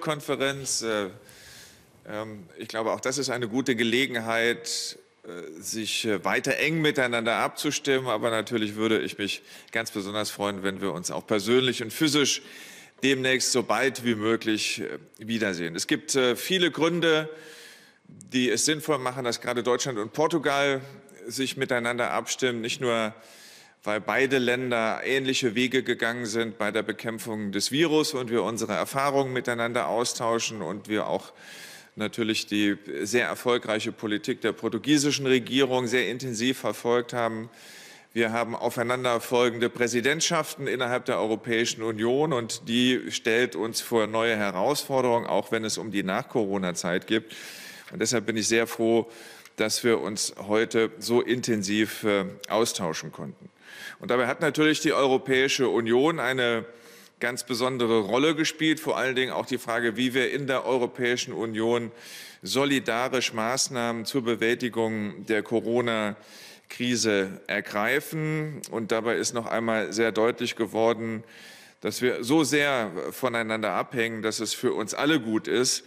Konferenz. Äh, ähm, ich glaube, auch das ist eine gute Gelegenheit, äh, sich äh, weiter eng miteinander abzustimmen. Aber natürlich würde ich mich ganz besonders freuen, wenn wir uns auch persönlich und physisch demnächst so bald wie möglich wiedersehen. Es gibt viele Gründe, die es sinnvoll machen, dass gerade Deutschland und Portugal sich miteinander abstimmen. Nicht nur weil beide Länder ähnliche Wege gegangen sind bei der Bekämpfung des Virus und wir unsere Erfahrungen miteinander austauschen und wir auch natürlich die sehr erfolgreiche Politik der portugiesischen Regierung sehr intensiv verfolgt haben. Wir haben aufeinanderfolgende Präsidentschaften innerhalb der Europäischen Union und die stellt uns vor neue Herausforderungen, auch wenn es um die Nach-Corona-Zeit geht. Und deshalb bin ich sehr froh, dass wir uns heute so intensiv äh, austauschen konnten. Und dabei hat natürlich die Europäische Union eine ganz besondere Rolle gespielt, vor allen Dingen auch die Frage, wie wir in der Europäischen Union solidarisch Maßnahmen zur Bewältigung der Corona-Krise ergreifen. Und dabei ist noch einmal sehr deutlich geworden, dass wir so sehr voneinander abhängen, dass es für uns alle gut ist,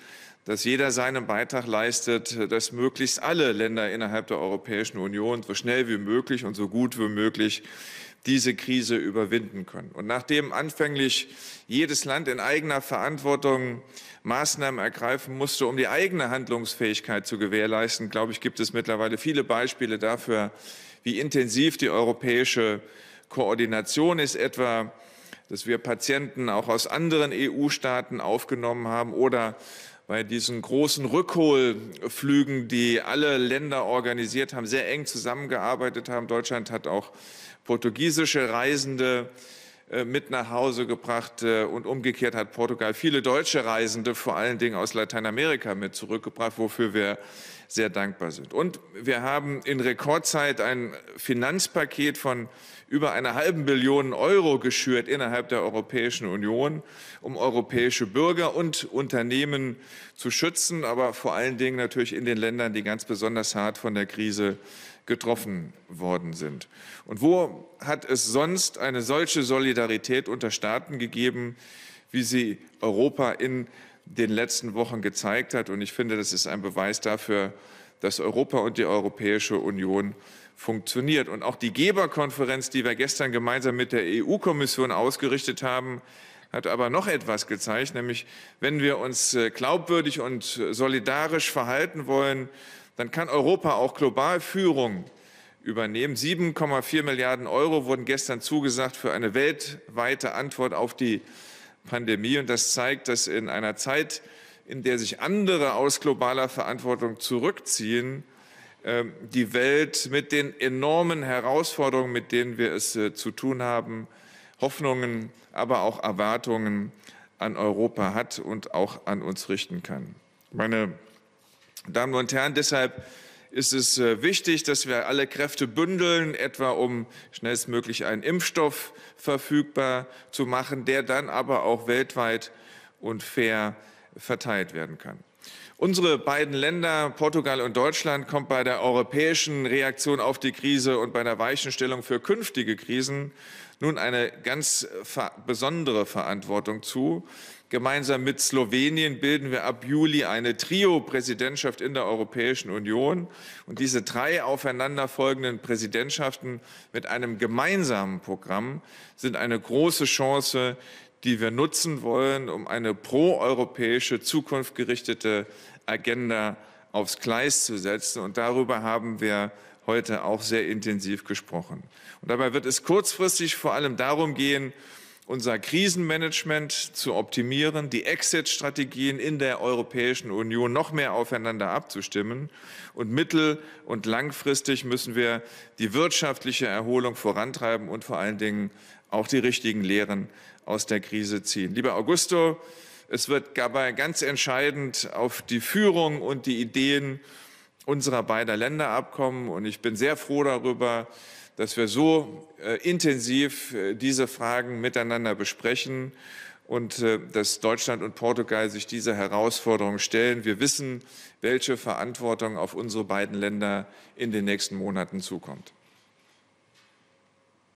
dass jeder seinen Beitrag leistet, dass möglichst alle Länder innerhalb der Europäischen Union so schnell wie möglich und so gut wie möglich diese Krise überwinden können. Und nachdem anfänglich jedes Land in eigener Verantwortung Maßnahmen ergreifen musste, um die eigene Handlungsfähigkeit zu gewährleisten, glaube ich, gibt es mittlerweile viele Beispiele dafür, wie intensiv die europäische Koordination ist, etwa dass wir Patienten auch aus anderen EU-Staaten aufgenommen haben oder bei diesen großen Rückholflügen, die alle Länder organisiert haben, sehr eng zusammengearbeitet haben. Deutschland hat auch portugiesische Reisende äh, mit nach Hause gebracht äh, und umgekehrt hat Portugal viele deutsche Reisende, vor allen Dingen aus Lateinamerika, mit zurückgebracht, wofür wir sehr dankbar sind. Und wir haben in Rekordzeit ein Finanzpaket von über einer halben Billion Euro geschürt innerhalb der Europäischen Union, um europäische Bürger und Unternehmen zu schützen, aber vor allen Dingen natürlich in den Ländern, die ganz besonders hart von der Krise getroffen worden sind. Und wo hat es sonst eine solche Solidarität unter Staaten gegeben, wie sie Europa in den letzten Wochen gezeigt hat. Und ich finde, das ist ein Beweis dafür, dass Europa und die Europäische Union funktioniert. Und auch die Geberkonferenz, die wir gestern gemeinsam mit der EU-Kommission ausgerichtet haben, hat aber noch etwas gezeigt, nämlich wenn wir uns äh, glaubwürdig und solidarisch verhalten wollen, dann kann Europa auch global Führung übernehmen. 7,4 Milliarden Euro wurden gestern zugesagt für eine weltweite Antwort auf die Pandemie. Und das zeigt, dass in einer Zeit, in der sich andere aus globaler Verantwortung zurückziehen, ähm, die Welt mit den enormen Herausforderungen, mit denen wir es äh, zu tun haben, Hoffnungen, aber auch Erwartungen an Europa hat und auch an uns richten kann. Meine Damen und Herren, deshalb ist es äh, wichtig, dass wir alle Kräfte bündeln, etwa um schnellstmöglich einen Impfstoff verfügbar zu machen, der dann aber auch weltweit und fair verteilt werden kann. Unsere beiden Länder, Portugal und Deutschland, kommt bei der europäischen Reaktion auf die Krise und bei der Weichenstellung für künftige Krisen nun eine ganz besondere Verantwortung zu. Gemeinsam mit Slowenien bilden wir ab Juli eine Trio-Präsidentschaft in der Europäischen Union. Und diese drei aufeinanderfolgenden Präsidentschaften mit einem gemeinsamen Programm sind eine große Chance, die wir nutzen wollen, um eine proeuropäische, zukunftgerichtete Agenda aufs Gleis zu setzen. Und darüber haben wir heute auch sehr intensiv gesprochen. Und dabei wird es kurzfristig vor allem darum gehen, unser Krisenmanagement zu optimieren, die Exit-Strategien in der Europäischen Union noch mehr aufeinander abzustimmen. Und mittel- und langfristig müssen wir die wirtschaftliche Erholung vorantreiben und vor allen Dingen auch die richtigen Lehren aus der Krise ziehen. Lieber Augusto, es wird dabei ganz entscheidend auf die Führung und die Ideen unserer beider Länder abkommen. Und ich bin sehr froh darüber, dass wir so äh, intensiv äh, diese Fragen miteinander besprechen und äh, dass Deutschland und Portugal sich dieser Herausforderung stellen. Wir wissen, welche Verantwortung auf unsere beiden Länder in den nächsten Monaten zukommt.